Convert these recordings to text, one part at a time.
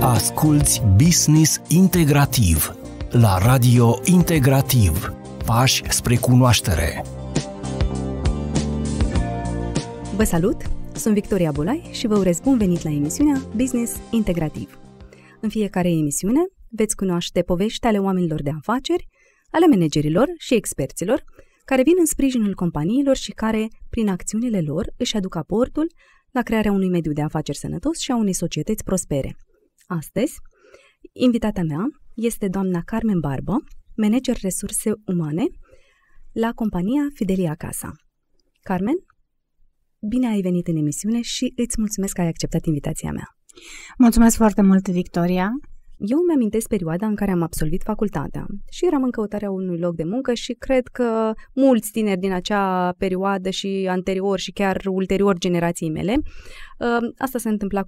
Asculți Business Integrativ la Radio Integrativ. Pași spre cunoaștere. Vă salut! Sunt Victoria Bulai și vă urez bun venit la emisiunea Business Integrativ. În fiecare emisiune veți cunoaște povești ale oamenilor de afaceri, ale managerilor și experților care vin în sprijinul companiilor și care, prin acțiunile lor, își aduc aportul la crearea unui mediu de afaceri sănătos și a unei societăți prospere. Astăzi, invitata mea este doamna Carmen Barbă, manager resurse umane la compania Fidelia Casa. Carmen, bine ai venit în emisiune și îți mulțumesc că ai acceptat invitația mea. Mulțumesc foarte mult, Victoria. Eu îmi amintesc perioada în care am absolvit facultatea și eram în căutarea unui loc de muncă și cred că mulți tineri din acea perioadă și anterior și chiar ulterior generației mele, uh, asta se întâmpla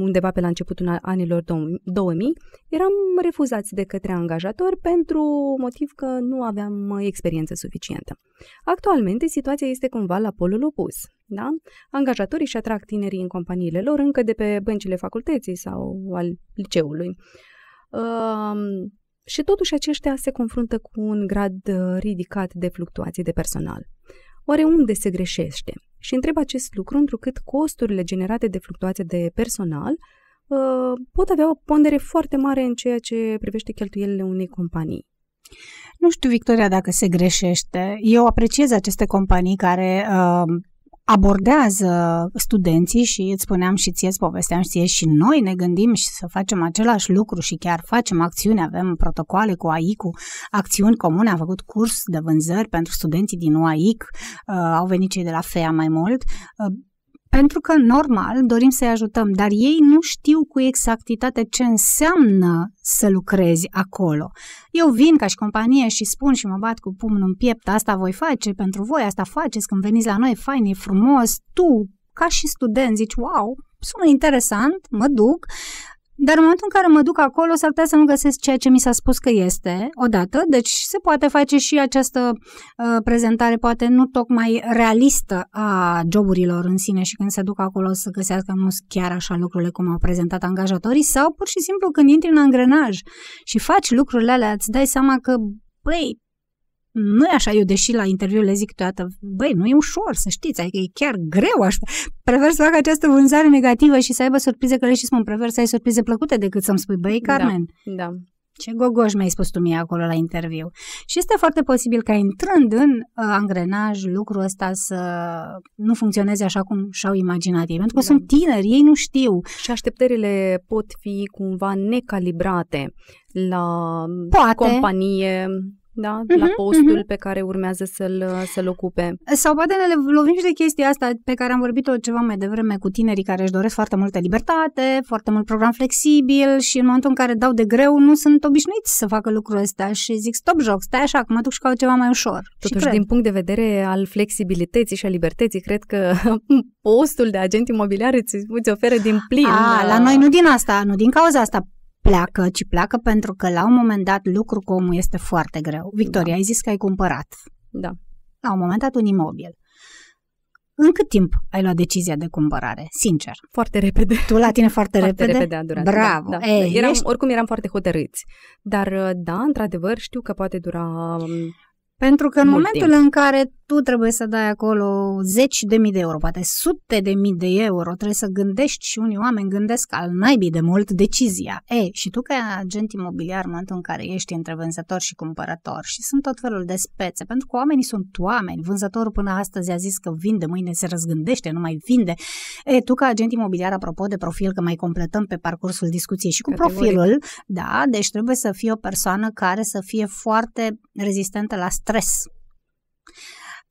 undeva pe la începutul anilor 2000, eram refuzați de către angajatori pentru motiv că nu aveam uh, experiență suficientă. Actualmente, situația este cumva la polul opus. Da? Angajatorii și atrag tinerii în companiile lor încă de pe băncile facultății sau al liceului și totuși aceștia se confruntă cu un grad uh, ridicat de fluctuații de personal. Oare unde se greșește? Și întreb acest lucru întrucât costurile generate de fluctuații de personal uh, pot avea o pondere foarte mare în ceea ce privește cheltuielile unei companii. Nu știu, Victoria, dacă se greșește. Eu apreciez aceste companii care uh, abordează studenții și îți spuneam și ție, îți povesteam și ție și noi ne gândim și să facem același lucru și chiar facem acțiuni, avem protocoale cu AIC, cu acțiuni comune, am făcut curs de vânzări pentru studenții din UAIC, uh, au venit cei de la FEA mai mult, uh, pentru că, normal, dorim să-i ajutăm, dar ei nu știu cu exactitate ce înseamnă să lucrezi acolo. Eu vin ca și companie și spun și mă bat cu pumnul în piept, asta voi face pentru voi, asta faceți când veniți la noi, e fain, e frumos, tu, ca și student, zici, wow, sună interesant, mă duc, dar în momentul în care mă duc acolo, s-ar putea să nu găsesc ceea ce mi s-a spus că este, odată, deci se poate face și această uh, prezentare, poate nu tocmai realistă a joburilor în sine și când se duc acolo să găsească nu chiar așa lucrurile cum au prezentat angajatorii sau pur și simplu când intri în angrenaj și faci lucrurile alea, îți dai seama că, băi, nu e așa, eu deși la interviu le zic toată, băi, nu e ușor, să știți, adică e chiar greu așa. Prefer să fac această vânzare negativă și să aibă surprize că le și spun, prefer să ai surprize plăcute decât să-mi spui, băi, da, Carmen, da, da. ce gogoș mi-ai spus tu mie acolo la interviu. Și este foarte posibil ca intrând în uh, angrenaj lucrul ăsta să nu funcționeze așa cum și-au imaginat ei, pentru că da. sunt tineri, ei nu știu. Și așteptările pot fi cumva necalibrate la Poate. companie da? Uh-huh, la mm-hmm, postul uh-huh. pe care urmează să-l, să-l ocupe. Sau poate ne lovim și de chestia asta pe care am vorbit-o ceva mai devreme cu tinerii care își doresc foarte multă libertate, foarte mult program flexibil și în momentul în care dau de greu nu sunt obișnuiți să facă lucrul ăsta și zic stop joc, stai așa, că mă duc și caut ceva mai ușor. Totuși, din punct de vedere al flexibilității și a libertății, cred că postul de agent imobiliar îți, îți oferă din plin. A, la noi nu din asta, nu din cauza asta pleacă, ci pleacă pentru că la un moment dat lucru cu omul este foarte greu. Victoria, da. ai zis că ai cumpărat. Da. La un moment dat un imobil. În cât timp ai luat decizia de cumpărare? Sincer. Foarte repede. Tu la tine foarte, foarte repede? repede a durat. Bravo. Da, da. Ei, eram, ești... Oricum eram foarte hotărâți. Dar da, într-adevăr știu că poate dura um, pentru că în mult momentul timp. în care tu trebuie să dai acolo zeci de mii de euro, poate sute de mii de euro, trebuie să gândești și unii oameni gândesc al naibii de mult decizia. E, și tu ca agent imobiliar, în momentul în care ești între vânzător și cumpărător și sunt tot felul de spețe, pentru că oamenii sunt oameni, vânzătorul până astăzi a zis că vinde, mâine se răzgândește, nu mai vinde. E, tu ca agent imobiliar, apropo de profil, că mai completăm pe parcursul discuției și cu Categoric. profilul, da, deci trebuie să fie o persoană care să fie foarte rezistentă la stres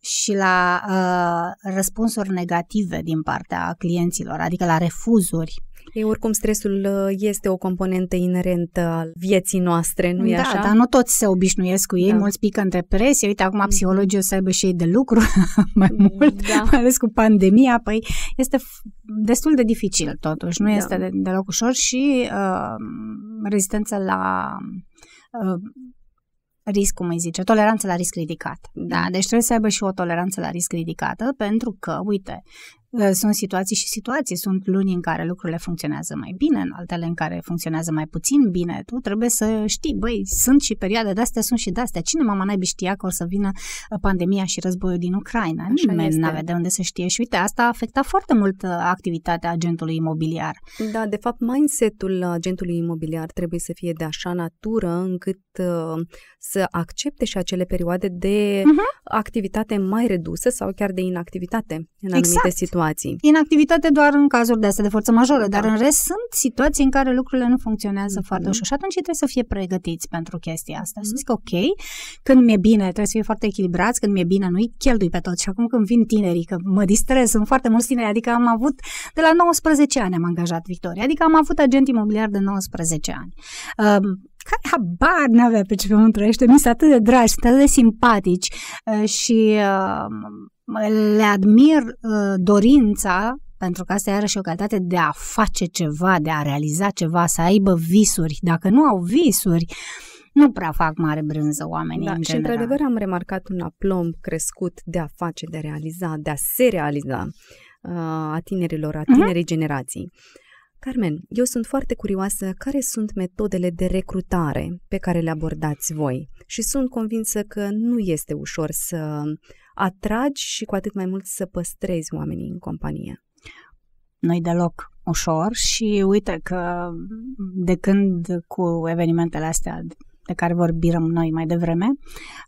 și la uh, răspunsuri negative din partea clienților, adică la refuzuri. E, oricum, stresul uh, este o componentă inerentă al vieții noastre, nu e da, așa? Da, dar nu toți se obișnuiesc cu ei, da. mulți pică în presie. Uite, acum mm. psihologii o să aibă și ei de lucru mai mm, mult, da. mai ales cu pandemia. Păi este destul de dificil, totuși, nu da. este deloc ușor și uh, rezistența la uh, risc, cum îi zice, toleranță la risc ridicat. Da, deci trebuie să aibă și o toleranță la risc ridicată, pentru că, uite, Ă, sunt situații și situații, sunt luni în care lucrurile funcționează mai bine, în altele în care funcționează mai puțin bine. Tu trebuie să știi, băi, sunt și perioade de astea, sunt și de astea. Cine mama naibii știa că o să vină ă, pandemia și războiul din Ucraina? Așa Nimeni nu avea de unde să știe și uite, asta a afectat foarte mult ă, activitatea agentului imobiliar. Da, de fapt, mindset-ul agentului imobiliar trebuie să fie de așa natură încât să accepte și acele perioade de uh-huh. activitate mai redusă sau chiar de inactivitate în exact. anumite situații situații. Inactivitate doar în cazuri de astea de forță majoră, da. dar în rest sunt situații în care lucrurile nu funcționează mm-hmm. foarte ușor și atunci trebuie să fie pregătiți pentru chestia asta. Mm-hmm. Să mhm. zic, ok, când mi-e bine, trebuie să fie foarte echilibrați, când mi-e bine, nu-i cheltui pe tot. Și acum când vin tinerii, că mă distrez, sunt foarte mulți tineri, adică am avut, de la 19 ani am angajat Victoria, adică am avut agent imobiliar de 19 ani. Um, care habar n-avea pe ce pământ trăiește, mi s atât de dragi, sunt atât de simpatici uh, și uh, le admir uh, dorința, pentru că asta e iarăși o calitate de a face ceva, de a realiza ceva, să aibă visuri. Dacă nu au visuri, nu prea fac mare brânză oamenii. Da, în și general. într-adevăr am remarcat un aplomb crescut de a face, de a realiza, de a se realiza uh, a tinerilor, a mhm. tinerii uh-huh. generații. Carmen, eu sunt foarte curioasă care sunt metodele de recrutare pe care le abordați voi și sunt convinsă că nu este ușor să atragi și cu atât mai mult să păstrezi oamenii în companie. Noi deloc ușor și uite că de când cu evenimentele astea de care vorbim noi mai devreme,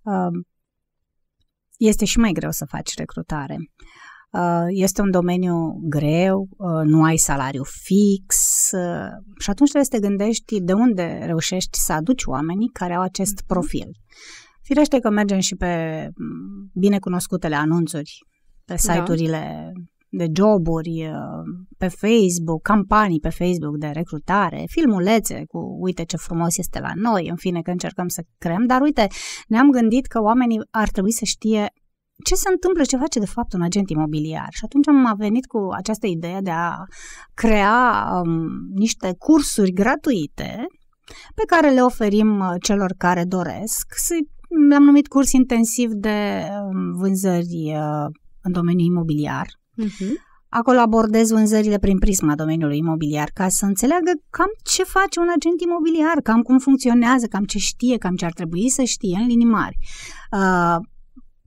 uh, este și mai greu să faci recrutare. Uh, este un domeniu greu, uh, nu ai salariu fix și atunci trebuie să te gândești de unde reușești să aduci oamenii care au acest mhm. profil. Firește că mergem și pe mm, binecunoscutele anunțuri, pe da. site-urile da. de joburi, uh, pe Facebook, campanii pe Facebook de recrutare, filmulețe cu uite ce frumos este la noi, în fine că încercăm să creăm, dar uite, ne-am gândit că oamenii ar trebui să știe ce se întâmplă, ce face de fapt un agent imobiliar. Și atunci am venit cu această idee de a crea um, niște cursuri gratuite pe care le oferim uh, celor care doresc să am numit curs intensiv de um, vânzări uh, în domeniul imobiliar. Uh-huh. Acolo abordez vânzările prin prisma domeniului imobiliar ca să înțeleagă cam ce face un agent imobiliar, cam cum funcționează, cam ce știe, cam ce ar trebui să știe în linii mari. Uh,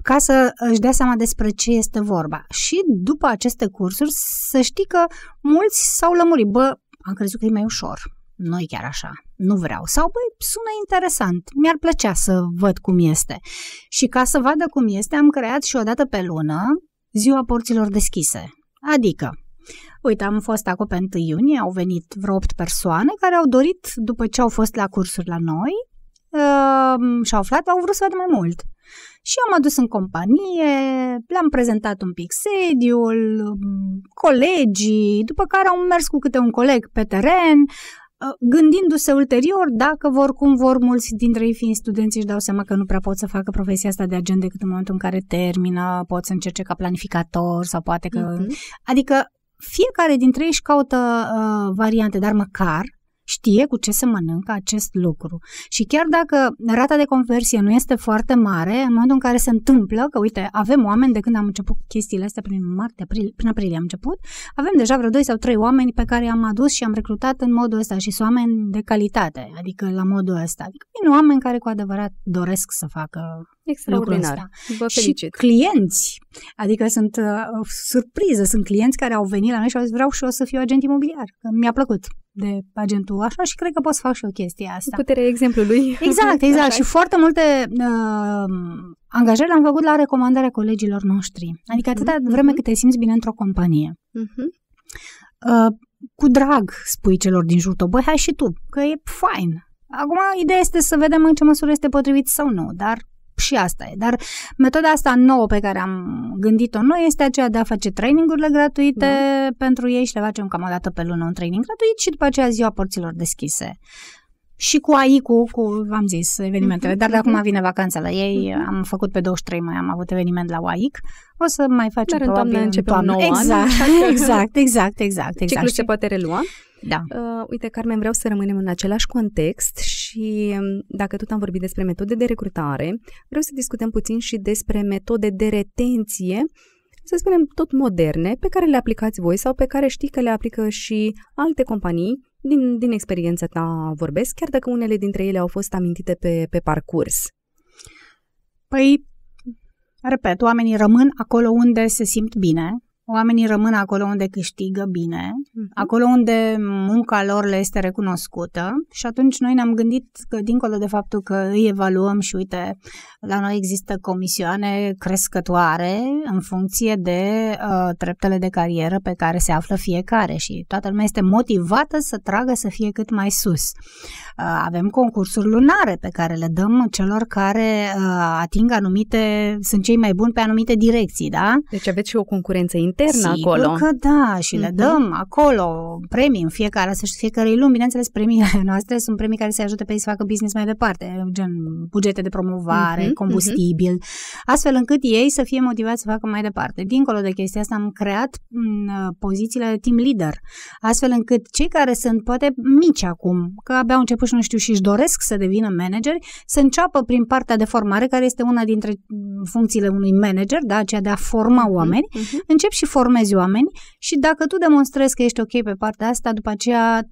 ca să își dea seama despre ce este vorba. Și după aceste cursuri să știi că mulți s-au lămurit. Bă, am crezut că e mai ușor. Noi chiar așa nu vreau. Sau, băi, sună interesant, mi-ar plăcea să văd cum este. Și ca să vadă cum este, am creat și o dată pe lună ziua porților deschise. Adică, uite, am fost acolo pe 1 iunie, au venit vreo 8 persoane care au dorit, după ce au fost la cursuri la noi, uh, și-au aflat, au vrut să vadă mai mult. Și am adus în companie, le-am prezentat un pic sediul, colegii, după care am mers cu câte un coleg pe teren, Ă, gândindu-se ulterior dacă vor cum vor mulți dintre ei fiind studenți își dau seama că nu prea pot să facă profesia asta de agent decât în momentul în care termină, pot să încerce ca planificator sau poate că... Mm-hmm. Adică fiecare dintre ei își caută uh, variante, dar măcar știe cu ce se mănâncă acest lucru. Și chiar dacă rata de conversie nu este foarte mare, în momentul în care se întâmplă, că uite, avem oameni de când am început chestiile astea prin martie, april, prin aprilie am început, avem deja vreo 2 sau 3 oameni pe care i-am adus și am recrutat în modul ăsta și sunt oameni de calitate, adică la modul ăsta. Adică vin oameni care cu adevărat doresc să facă Extraordinar. lucrul ăsta. Vă felicit. Și clienți, adică sunt uh, surpriză, sunt clienți care au venit la noi și au zis vreau și o să fiu agent imobiliar, că mi-a plăcut de agentul așa și cred că pot să fac și o chestie asta. Puterea exemplului. Exact, exact. Așa. Și foarte multe uh, angajări le-am făcut la recomandarea colegilor noștri. Adică atâta uh-huh. vreme mhm. cât te simți bine într-o companie. Uh-huh. Uh, cu drag spui celor din jur tău, băi, hai și tu, că e fain. Acum, ideea este să vedem în ce măsură este potrivit sau nu, dar și asta e. Dar metoda asta nouă pe care am gândit-o noi este aceea de a face trainingurile gratuite da. pentru ei și le facem cam o dată pe lună un training gratuit și după aceea ziua porților deschise. Și cu AI, cu, cu v-am zis, evenimentele, mhm, dar de mhm. acum vine vacanța la ei, am făcut pe 23 mai, am avut eveniment la AIC. o să mai facem dar probabil în toamnă începe toamnă. Un nou exact, an. exact, exact, exact, exact. Ciclul se poate relua. Da. Uh, uite, Carmen, vreau să rămânem în același context și mm, dacă tot am vorbit despre metode de recrutare, vreau să discutăm puțin și despre metode de retenție, să spunem tot moderne, pe care le aplicați voi sau pe care știi că le aplică și alte companii din, din experiența ta vorbesc, chiar dacă unele dintre ele au fost amintite pe, pe parcurs. Păi, repet, oamenii rămân acolo unde se simt bine, Oamenii rămân acolo unde câștigă bine, uh-huh. acolo unde munca lor le este recunoscută și atunci noi ne-am gândit că dincolo de faptul că îi evaluăm și uite, la noi există comisioane crescătoare în funcție de uh, treptele de carieră pe care se află fiecare și toată lumea este motivată să tragă să fie cât mai sus. Uh, avem concursuri lunare pe care le dăm celor care uh, ating anumite, sunt cei mai buni pe anumite direcții, da? Deci aveți și o concurență internă Sigur acolo. că da, și mm-hmm. le mhm. dăm acolo premii în fiecare, să știu, fiecare luni. Bineînțeles, premiile noastre sunt premii care se ajută pe ei să facă business mai departe, gen bugete de promovare, uh-huh. combustibil, uh-huh. astfel încât ei să fie motivați să facă mai departe. Dincolo de chestia asta, am creat mm, pozițiile team leader, astfel încât cei care sunt poate mici acum, că abia au început și nu știu și își doresc să devină manageri, să înceapă prin partea de formare, care este una dintre funcțiile unui manager, da, aceea de a forma mhm, oameni, uh-huh. Mhm. începi și formezi oameni și dacă tu demonstrezi că ești ok pe partea asta, după aceea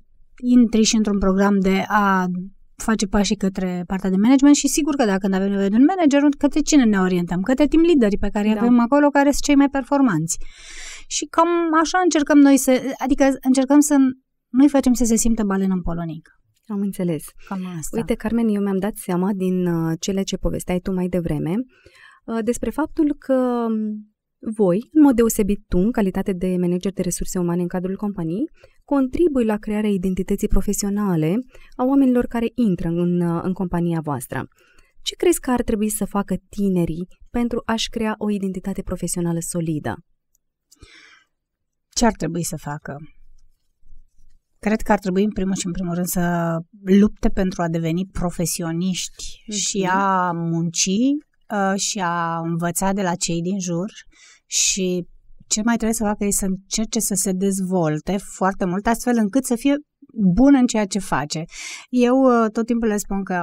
intri și într-un program de a face pașii către partea de management și sigur că dacă avem nevoie de un manager, către cine ne orientăm? Către team leaderii pe care da. avem acolo, care sunt cei mai performanți. Și cam așa încercăm noi să, adică încercăm să noi facem să se simtă balen în polonic. Am înțeles. Cam asta. Uite, Carmen, eu mi-am dat seama din uh, cele ce povesteai tu mai devreme, uh, Uh, despre faptul că um, voi, în mod deosebit tu, în calitate de manager de resurse umane în cadrul companiei, contribui la crearea identității profesionale a oamenilor care intră în, uh, în compania voastră. Ce crezi că ar trebui să facă tinerii pentru a-și crea o identitate profesională solidă? Ce ar trebui să facă? Cred că ar trebui în primul și în primul rând să lupte pentru a deveni profesioniști mm-hmm. și mhm. a munci Uh, și a învăța de la cei din jur și ce mai trebuie să facă e să încerce să se dezvolte foarte mult, astfel încât să fie bun în ceea ce face. Eu uh, tot timpul le spun că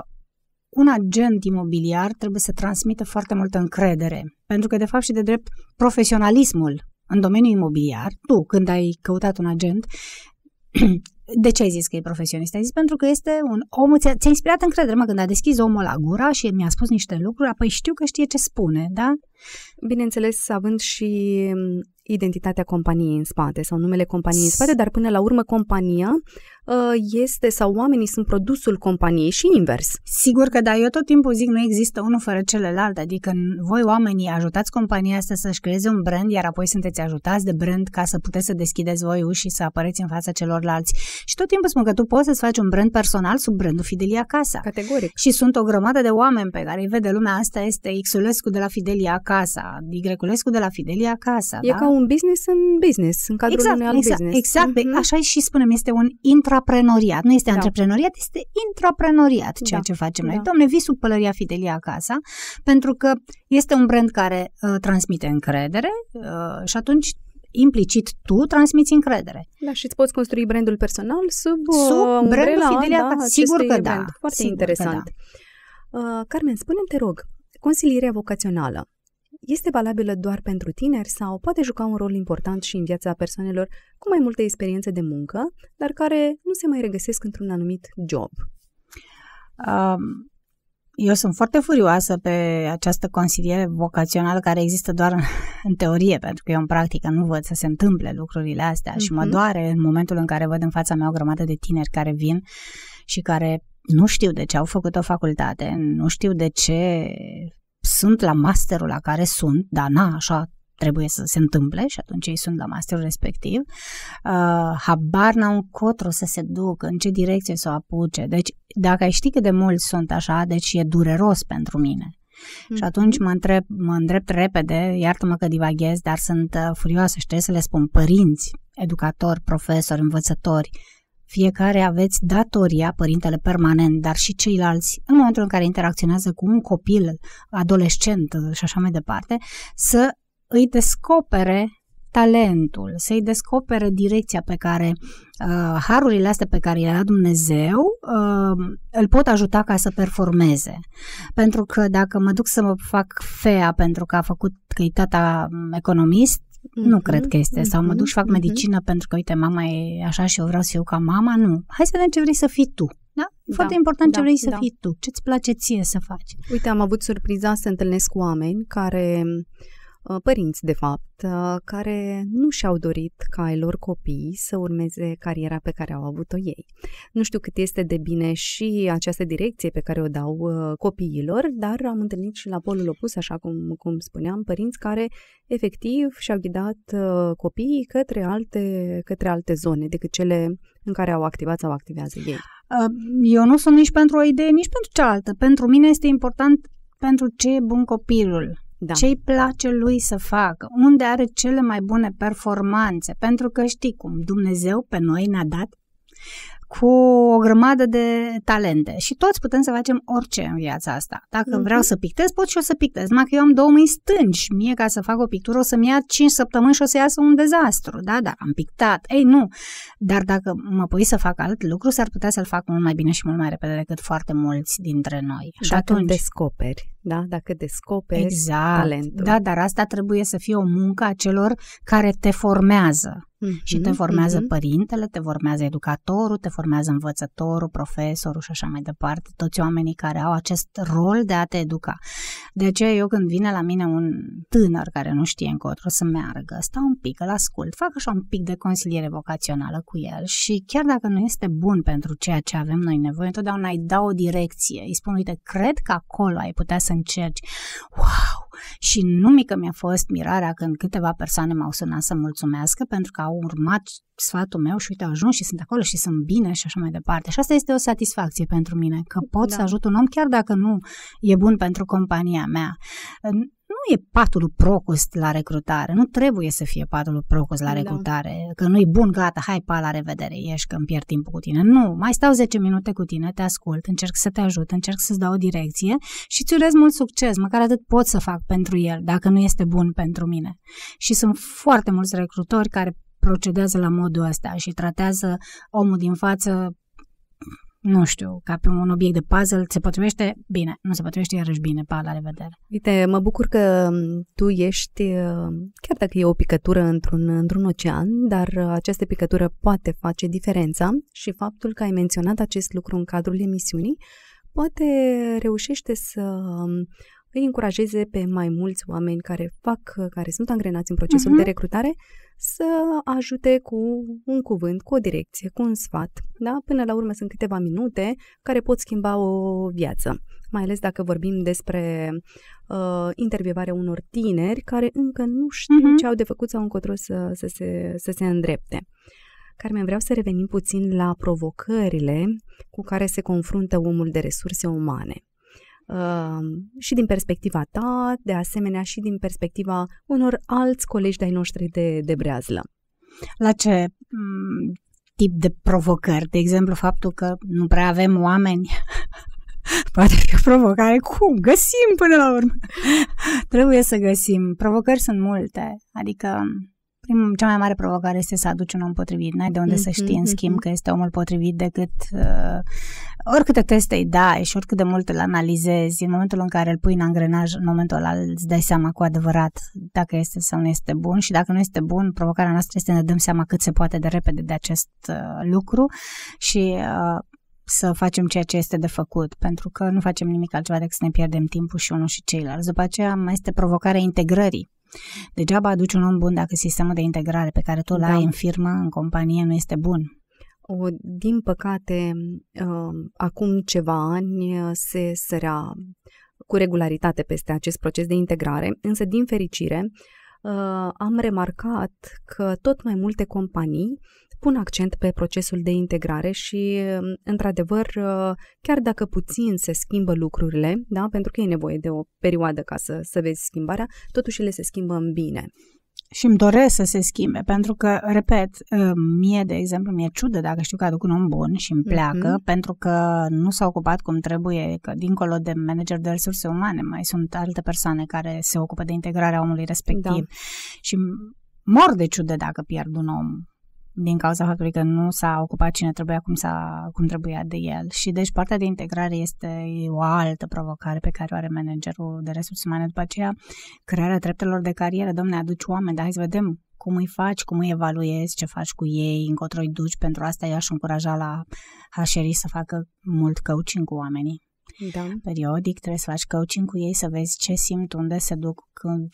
un agent imobiliar trebuie să transmită foarte multă încredere, pentru că, de fapt și de drept, profesionalismul în domeniul imobiliar, tu, când ai căutat un agent, de ce ai zis că e profesionist? Ai zis pentru că este un om, ți-a, ți-a inspirat încredere, mă, când a deschis omul la gura și mi-a spus niște lucruri, apoi știu că știe ce spune, da? Bineînțeles, având și mm, identitatea companiei în spate sau numele companiei în spate, dar până la urmă compania Uh, este sau oamenii sunt produsul companiei și invers. Sigur că da, eu tot timpul zic nu există unul fără celălalt, adică voi oamenii ajutați compania asta să-și creeze un brand, iar apoi sunteți ajutați de brand ca să puteți să deschideți voi uși și să apăreți în fața celorlalți. Și tot timpul spun că tu poți să-ți faci un brand personal sub brandul Fidelia Casa. Categoric. Și sunt o grămadă de oameni pe care îi vede lumea asta este Xulescu de la Fidelia Casa, Yulescu de la Fidelia Casa. E da? ca un business în business, în cadrul exact, unui alt exact, business. Exact, mm-hmm. așa și spunem, este un intra intraprenoriat. Nu este da. antreprenoriat, este intraprenoriat ceea da. ce facem da. noi. Domne, visul pălăria Fidelia acasă, pentru că este un brand care uh, transmite încredere uh, și atunci implicit tu transmiți încredere. Da, și îți poți construi brandul personal sub, uh, sub brandul brandul da, Fidelia da, acasă. Sigur că brand. da. Foarte Sigur interesant. da. Uh, Carmen, spune-mi, te rog, consilierea vocațională este valabilă doar pentru tineri sau poate juca un rol important și în viața persoanelor cu mai multă experiență de muncă, dar care nu se mai regăsesc într-un anumit job? Um, eu sunt foarte furioasă pe această consiliere vocațională care există doar în, în teorie, pentru că eu în practică nu văd să se întâmple lucrurile astea mm-hmm. și mă mhm. doare în momentul în care văd în fața mea o grămadă de tineri care vin și care nu știu de ce au făcut o facultate, nu știu de ce sunt la masterul la care sunt, dar na, așa trebuie să se întâmple și atunci ei sunt la masterul respectiv, uh, habar n-au încotro să se ducă, în ce direcție să o apuce. Deci, dacă ai ști cât de mulți sunt așa, deci e dureros pentru mine. Mm-hmm. Și mhm. atunci mă, întreb, mă îndrept repede, iartă-mă că divaghez, dar sunt uh, furioasă și trebuie să le spun părinți, educatori, profesori, învățători, fiecare aveți datoria, părintele permanent, dar și ceilalți, în momentul în care interacționează cu un copil, adolescent și așa mai departe, să îi descopere talentul, să-i descopere direcția pe care uh, harurile astea pe care le-a Dumnezeu uh, îl pot ajuta ca să performeze. Pentru că dacă mă duc să mă fac fea pentru că a făcut că e tata economist, nu mm-hmm. cred că este. Mm-hmm. Sau mă duc și fac mm-hmm. medicină mm-hmm. pentru că, uite, mama e așa și eu vreau să fiu ca mama. Nu. Hai să vedem ce vrei să fii tu. Da? da foarte da, important ce da, vrei să da. fii tu, ce-ți place ție să faci. Uite, am avut surpriza să întâlnesc oameni care Uh, părinți, de fapt, uh, care nu și-au dorit ca ai lor copii să urmeze cariera pe care au avut-o ei. Nu știu cât este de bine și această direcție pe care o dau uh, copiilor, dar am întâlnit și la polul opus, așa cum, cum spuneam, părinți care efectiv și-au ghidat copiii către alte, către alte zone decât cele în care au activat sau activează ei. Eu nu sunt nici pentru o idee, nici pentru cealaltă. Pentru mine este important pentru ce e bun copilul da. ce îi place lui să facă, unde are cele mai bune performanțe, pentru că știi cum Dumnezeu pe noi ne-a dat cu o grămadă de talente și toți putem să facem orice în viața asta. Dacă uh-huh. vreau mhm. să pictez, pot și eu să pictez, numai că eu am două mâini stângi. Mie ca să fac o pictură o să-mi ia 5 săptămâni și o să iasă un dezastru, da, da, am pictat. Ei, nu, dar dacă mă pui să fac alt lucru, s-ar putea să-l fac mult mai bine și mult mai repede decât foarte mulți dintre noi. Și dacă atunci... descoperi, da, dacă descoperi exact. talentul. Da, dar asta trebuie să fie o muncă a celor care te formează Mm-hmm, și te formează mm-hmm. părintele, te formează educatorul, te formează învățătorul, profesorul și așa mai departe, toți oamenii care au acest rol de a te educa. De ce eu când vine la mine un tânăr care nu știe încotro să meargă, stau un pic, îl ascult, fac așa un pic de consiliere vocațională cu el și chiar dacă nu este bun pentru ceea ce avem noi nevoie, întotdeauna îi dau o direcție, îi spun, uite, cred că acolo ai putea să încerci. Wow! Și nu mică mi-a fost mirarea când câteva persoane m-au sunat să mulțumească pentru că au urmat sfatul meu și uite, au ajuns și sunt acolo și sunt bine și așa mai departe. Și asta este o satisfacție pentru mine, că pot da. să ajut un om chiar dacă nu e bun pentru compania mea nu e patul procost la recrutare, nu trebuie să fie patul procost la da. recrutare, da. că nu-i bun, gata, hai pa, la revedere, ești că îmi pierd timpul cu tine. Nu, mai stau 10 minute cu tine, te ascult, încerc să te ajut, încerc să-ți dau o direcție și îți urez mult succes, măcar atât pot să fac pentru el, dacă nu este bun pentru mine. Și sunt foarte mulți recrutori care procedează la modul ăsta și tratează omul din față nu știu, ca pe un obiect de puzzle, se potrivește? Bine, nu se potrivește iarăși bine, pa, la revedere. Uite, mă bucur că tu ești, uh, chiar dacă e o picătură într-un, într-un ocean, dar uh, această picătură poate face diferența și faptul că ai menționat acest lucru în cadrul emisiunii, poate reușește să îi încurajeze pe mai mulți oameni care fac, care sunt angrenați în procesul uh-huh. de recrutare să ajute cu un cuvânt, cu o direcție, cu un sfat. Da? Până la urmă sunt câteva minute care pot schimba o viață mai ales dacă vorbim despre uh, intervievarea unor tineri care încă nu știu uh-huh. ce au de făcut sau încotro să, să, se, să se îndrepte. Carmen, vreau să revenim puțin la provocările cu care se confruntă omul de resurse umane. Ehm, și din perspectiva ta, de asemenea și din perspectiva unor alți colegi de-ai noștri de, de breazlă. La ce mm, tip de provocări? De exemplu, faptul că nu prea avem oameni Poate fi o provocare. Cum? Găsim până la urmă. Trebuie să găsim. Provocări sunt multe. Adică prim, cea mai mare provocare este să aduci un om potrivit. N-ai de unde mm-hmm, să știi, în mhm, schimb, mhm. că este omul potrivit decât uh, oricâte teste îi dai și oricât de mult îl analizezi, în momentul în care îl pui în angrenaj, în momentul ăla îți dai seama cu adevărat dacă este sau nu este bun și dacă nu este bun, provocarea noastră este să ne dăm seama cât se poate de repede de acest uh, lucru și uh, să facem ceea ce este de făcut, pentru că nu facem nimic altceva decât să ne pierdem timpul și unul și ceilalți. După aceea mai este provocarea integrării Degeaba aduci un om bun dacă sistemul de integrare pe care tu l ai da. în firmă, în companie, nu este bun. O, din păcate, uh, acum ceva ani uh, se sărea cu regularitate peste acest proces de integrare, însă, din fericire, uh, am remarcat că tot mai multe companii uh, pun accent pe procesul de integrare și, într-adevăr, chiar dacă puțin se schimbă lucrurile, da, pentru că e nevoie de o perioadă ca să, să vezi schimbarea, totuși ele se schimbă în bine și îmi doresc să se schimbe, pentru că, repet, um, mie, de exemplu, mi-e ciudă dacă știu că aduc un om bun și îmi pleacă, mm-hmm. pentru că nu s-a ocupat cum trebuie, că dincolo de manager de resurse umane, mai sunt alte persoane care se ocupă de integrarea omului respectiv da. și mor de ciudă dacă pierd un om din cauza faptului că nu s-a ocupat cine trebuia cum, s-a, cum trebuia de el. Și deci partea de integrare este o altă provocare pe care o are managerul de resurse umane. După aceea, crearea treptelor de carieră, domne, aduci oameni, dar hai să vedem cum îi faci, cum îi evaluezi, ce faci cu ei, încotro îi duci. Pentru asta i-aș încuraja la HR să facă mult coaching cu oamenii. Da. Periodic trebuie să faci coaching cu ei, să vezi ce simt, unde se duc,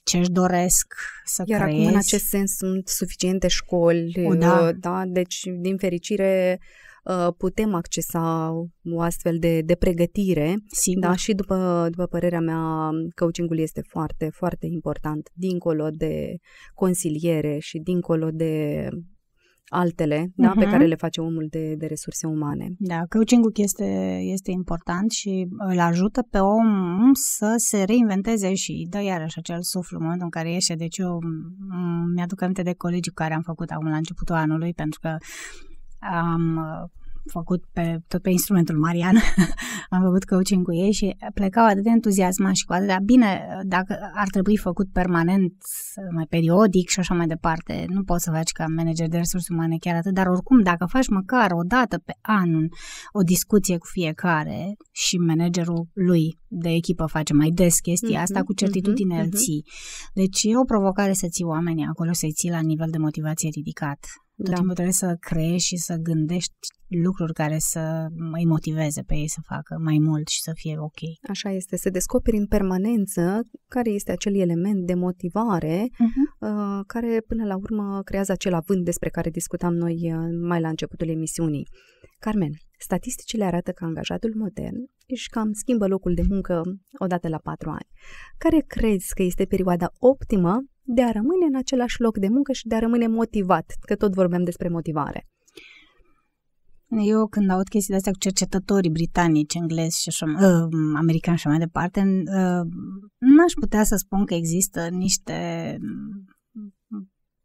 ce își doresc să Iar creezi. acum în acest sens sunt suficiente școli, o, da. Uh, da? Deci, din fericire, uh, putem accesa o astfel de, de pregătire. Sigur. Da, și după, după părerea mea, coachingul este foarte, foarte important, dincolo de consiliere și dincolo de altele da, uh-huh. pe mhm. care le face omul de, de resurse umane. Da, coaching-ul este, este important și îl ajută pe om să se reinventeze și dă iarăși acel suflu în momentul în care ieșe. Deci eu mm, mi-aduc aminte de colegii care am făcut acum la începutul anului pentru că am făcut pe, tot pe instrumentul Marian, am făcut coaching cu ei și plecau atât de entuziasmat și cu atât, de bine, dacă ar trebui făcut permanent, mai periodic și așa mai departe, nu poți să faci ca manager de resurse umane chiar atât, dar oricum, dacă faci măcar o dată pe an o discuție cu fiecare și managerul lui de echipă face mai des chestia mm-hmm, asta, cu mhm, certitudine mm-hmm, îl ții. Deci e o provocare să ții oamenii acolo, să-i ții la nivel de motivație ridicat. Tot da. timpul trebuie să creezi și să gândești lucruri care să îi motiveze pe ei să facă mai mult și să fie ok. Așa este, să descoperi în permanență care este acel element de motivare uh-huh. care până la urmă creează acel avânt despre care discutam noi uh, mai la începutul emisiunii. Carmen, Statisticile arată că angajatul modern își cam schimbă locul de muncă odată la patru ani. Care crezi că este perioada optimă de a rămâne în același loc de muncă și de a rămâne motivat, că tot vorbeam despre motivare? Eu când aud chestii de-astea cu cercetătorii britanici, englezi și așa, uh, americani și așa mai departe, uh, n-aș putea să spun că există niște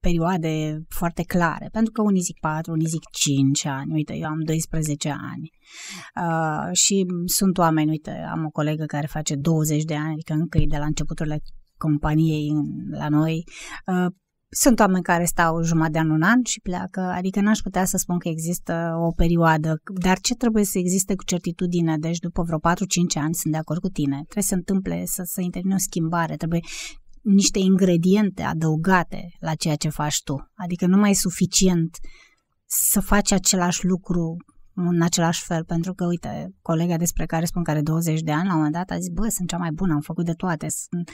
perioade foarte clare, pentru că unii zic 4, unii zic 5 ani, uite, eu am 12 ani uh, și sunt oameni, uite, am o colegă care face 20 de ani, adică încă e de la începuturile companiei la noi, uh, sunt oameni care stau jumătate de an, un an și pleacă, adică n-aș putea să spun că există o perioadă, dar ce trebuie să existe cu certitudine? Deci după vreo 4-5 ani sunt de acord cu tine, trebuie să întâmple, să, să intervine o schimbare, trebuie niște ingrediente adăugate la ceea ce faci tu. Adică nu mai e suficient să faci același lucru în același fel, pentru că, uite, colega despre care spun are 20 de ani, la un moment dat a zis, bă, sunt cea mai bună, am făcut de toate, sunt,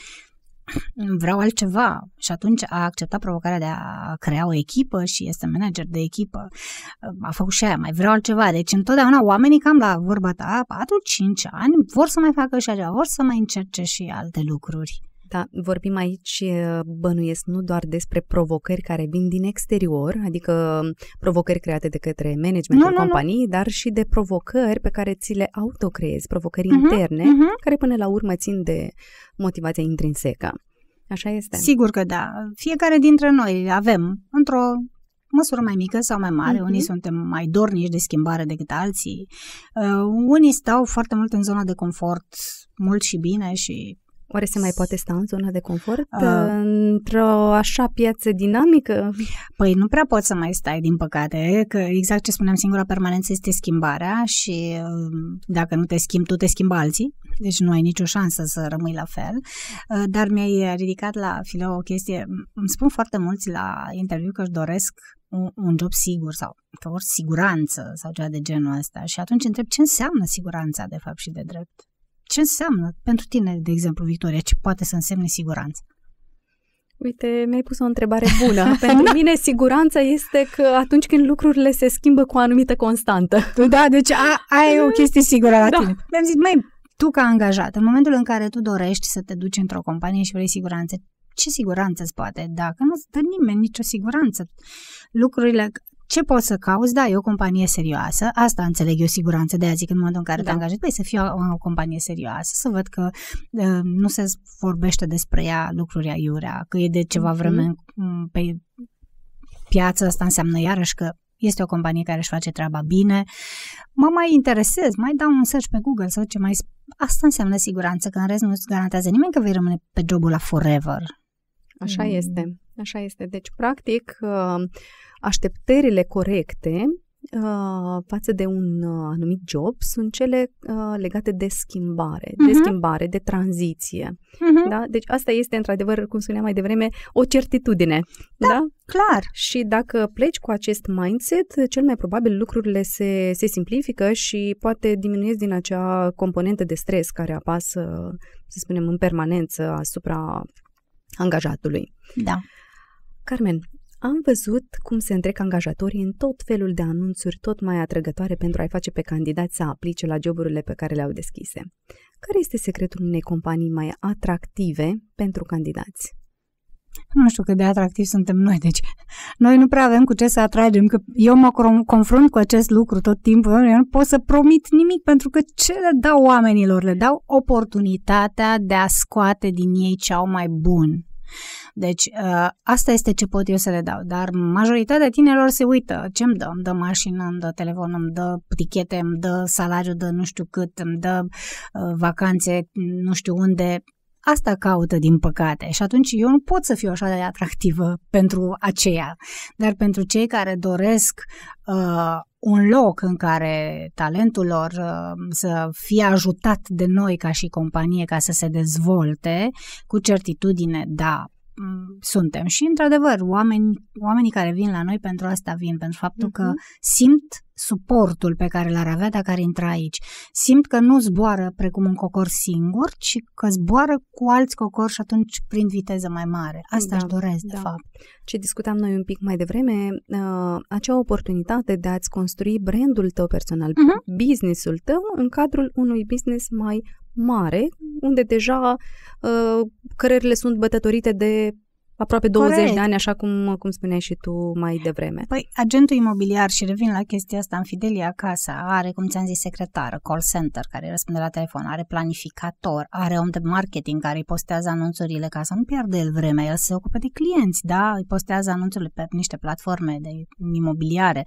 vreau altceva. Și atunci a acceptat provocarea de a crea o echipă și este manager de echipă. A făcut și aia, mai vreau altceva. Deci întotdeauna oamenii cam la vorba ta, 4-5 ani, vor să mai facă și așa, vor să mai încerce și alte lucruri. Da, vorbim aici, bănuiesc, nu doar despre provocări care vin din exterior, adică provocări create de către managementul companiei, dar și de provocări pe care ți le autocreezi, provocări uh-huh, interne, uh-huh. care până la urmă țin de motivația intrinsecă. Așa este? Sigur că da. Fiecare dintre noi avem, într-o măsură mai mică sau mai mare, uh-huh. unii mhm. suntem mai dornici de schimbare decât alții, uh, unii stau foarte mult în zona de confort, mult și bine și Oare se mai poate sta în zona de confort uh, într-o așa piață dinamică? Păi nu prea poți să mai stai, din păcate, că exact ce spuneam, singura permanență este schimbarea și um, dacă nu te schimbi, tu te schimbi alții, deci nu ai nicio șansă să rămâi la fel. Dar mi-ai ridicat la filou o chestie. Îmi spun foarte mulți la interviu că își doresc un job sigur sau că ori siguranță sau cea de genul ăsta și atunci întreb ce înseamnă siguranța de fapt și de drept ce înseamnă pentru tine, de exemplu, Victoria, ce poate să însemne siguranță? Uite, mi-ai pus o întrebare bună. Pentru da. mine siguranța este că atunci când lucrurile se schimbă cu o anumită constantă. Da, deci a, ai o chestie sigură la da. tine. Mi-am zis, mai tu ca angajat, în momentul în care tu dorești să te duci într-o companie și vrei siguranță, ce siguranță îți poate da? Că nu îți dă nimeni nicio siguranță. Lucrurile ce pot să cauți? Da, e o companie serioasă, asta înțeleg eu siguranță de azi, în momentul în care da. te angajezi, păi să fie o, o companie serioasă, să văd că uh, nu se vorbește despre ea lucruri aiurea, că e de ceva mm-hmm. vreme pe piață, asta înseamnă iarăși că este o companie care își face treaba bine, mă mai interesez, mai dau un search pe Google sau ce mai... Asta înseamnă siguranță, că în rest nu îți garantează nimeni că vei rămâne pe jobul la forever. Așa mm. este, așa este. Deci, practic, uh, Așteptările corecte uh, față de un uh, anumit job sunt cele uh, legate de schimbare, uh-huh. de mhm. schimbare, de tranziție. Uh-huh. Da? Deci asta este, într-adevăr, cum spuneam mai devreme, o certitudine. Da, da? clar. Și dacă pleci cu acest mindset, cel mai probabil lucrurile se, se simplifică și poate diminuezi din acea componentă de stres care apasă, să spunem, în permanență asupra angajatului. Da. Carmen, am văzut cum se întrec angajatorii în tot felul de anunțuri tot mai atrăgătoare pentru a-i face pe candidați să aplice la joburile pe care le-au deschise. Care este secretul unei companii mai atractive pentru candidați? Nu știu cât de atractiv suntem noi, deci noi nu prea avem cu ce să atragem, că eu mă confrunt cu acest lucru tot timpul, eu nu pot să promit nimic pentru că ce le dau oamenilor? Le dau oportunitatea de a scoate din ei ce au mai bun deci, ă, asta este ce pot eu să le dau, dar majoritatea tinerilor se uită ce îmi dă, îmi dă mașină, îmi dă telefon, îmi dă tichete, îmi dă salariu, de nu știu cât, îmi dă ă, vacanțe, nu știu unde, Asta caută, din păcate, și atunci eu nu pot să fiu așa de atractivă pentru aceea. Dar pentru cei care doresc uh, un loc în care talentul lor uh, să fie ajutat de noi ca și companie ca să se dezvolte, cu certitudine, da, suntem. Și, într-adevăr, oameni, oamenii care vin la noi pentru asta vin, pentru faptul uh-huh. că mhm. simt suportul pe care l-ar avea dacă ar intra aici. Simt că nu zboară precum un cocor singur, ci că zboară cu alți cocori și atunci prin viteză mai mare. Asta da, își doresc, da. de fapt. Ce discutam noi un pic mai devreme, uh, acea oportunitate de a-ți construi brandul tău personal, uh-huh. businessul tău, în cadrul unui business mai mare, unde deja uh, cărările sunt bătătorite de aproape 20 Corect. de ani, așa cum, cum spuneai și tu mai devreme. Păi, agentul imobiliar, și revin la chestia asta, în Fidelia Casa, are, cum ți-am zis, secretară, call center care răspunde la telefon, are planificator, are om de marketing care îi postează anunțurile ca să nu pierde el vremea, el se ocupă de clienți, da? Îi postează anunțurile pe niște platforme de imobiliare,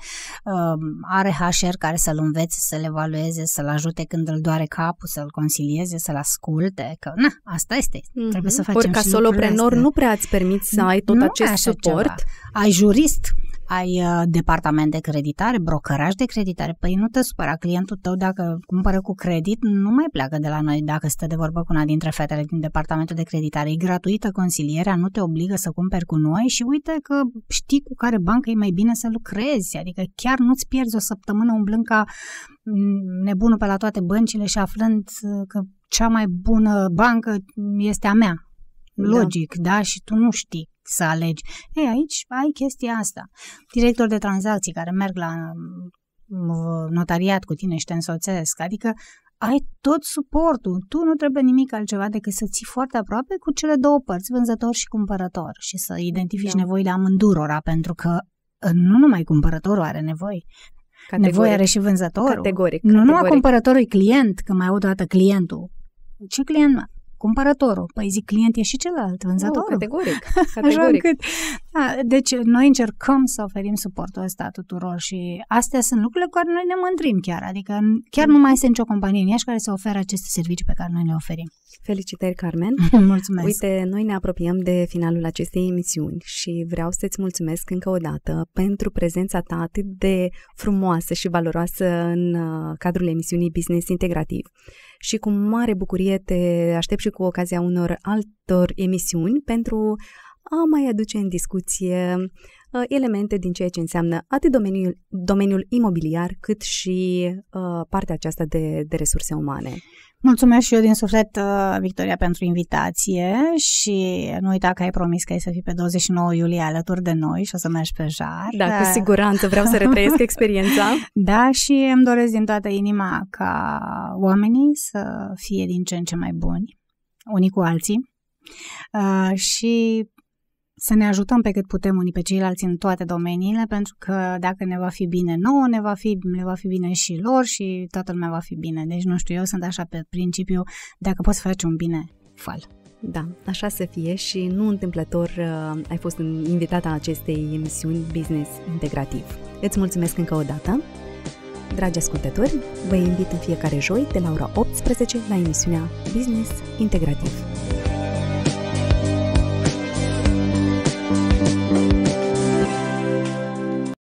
are HR care să-l învețe, să-l evalueze, să-l ajute când îl doare capul, să-l consilieze, să-l asculte, că na, asta este, mm-hmm. trebuie mhm. să facem Or, ca soloprenor nu prea îți permiți să ai tot nu acest suport. Ceva. Ai jurist, ai uh, departament de creditare, brokeraj de creditare. Păi nu te supăra, clientul tău dacă cumpără cu credit nu mai pleacă de la noi dacă stă de vorbă cu una dintre fetele din departamentul de creditare. E gratuită consilierea, nu te obligă să cumperi cu noi și uite că știi cu care bancă e mai bine să lucrezi. Adică chiar nu-ți pierzi o săptămână umblând ca mm, nebunul pe la toate băncile și aflând uh, că cea mai bună bancă este a mea. Da. logic, da. da, și tu nu știi să alegi. Ei, aici ai chestia asta. Director de tranzacții care merg la mm, notariat cu tine și te însoțesc, adică ai tot suportul. Tu nu trebuie nimic altceva decât să ții foarte aproape cu cele două părți, vânzător și cumpărător, și să identifici da. nevoile amândurora, pentru că ă, nu numai cumpărătorul are nevoi. Categoric. Nevoie are și vânzătorul. Categoric. categoric. Nu numai cumpărătorul e client, că mai aud o dată clientul. Ce client? cumpărătorul. Păi zic, client e și celălalt, vânzătorul. Nu, categoric, categoric. Așa încât, da, deci noi încercăm să oferim suportul ăsta tuturor și astea sunt lucrurile cu care noi ne mândrim chiar. Adică chiar nu mai este nicio companie în Iași care să oferă aceste servicii pe care noi le oferim. Felicitări, Carmen! mulțumesc! Uite, noi ne apropiem de finalul acestei emisiuni și vreau să-ți mulțumesc încă o dată pentru prezența ta atât de frumoasă și valoroasă în uh, cadrul emisiunii Business Integrativ și cu mare bucurie te aștept și cu ocazia unor altor emisiuni pentru a mai aduce în discuție Uh, elemente din ceea ce înseamnă atât domeniul, domeniul imobiliar cât și uh, partea aceasta de, de resurse umane. Mulțumesc și eu din suflet, uh, Victoria, pentru invitație și nu uita că ai promis că ai să fii pe 29 iulie alături de noi și o să mergi pe jar. Da, cu siguranță, vreau să retrăiesc experiența. da, și îmi doresc din toată inima ca oamenii să fie din ce în ce mai buni, unii cu alții, uh, și să ne ajutăm pe cât putem unii pe ceilalți în toate domeniile, pentru că dacă ne va fi bine nouă, ne va fi, ne va fi bine și lor și toată lumea va fi bine. Deci, nu știu, eu sunt așa pe principiu, dacă poți să faci un bine, fal. Da, așa să fie și nu întâmplător uh, ai fost în acestei emisiuni Business Integrativ. Îți mulțumesc încă o dată. Dragi ascultători, vă invit în fiecare joi de la ora 18 la emisiunea Business Integrativ.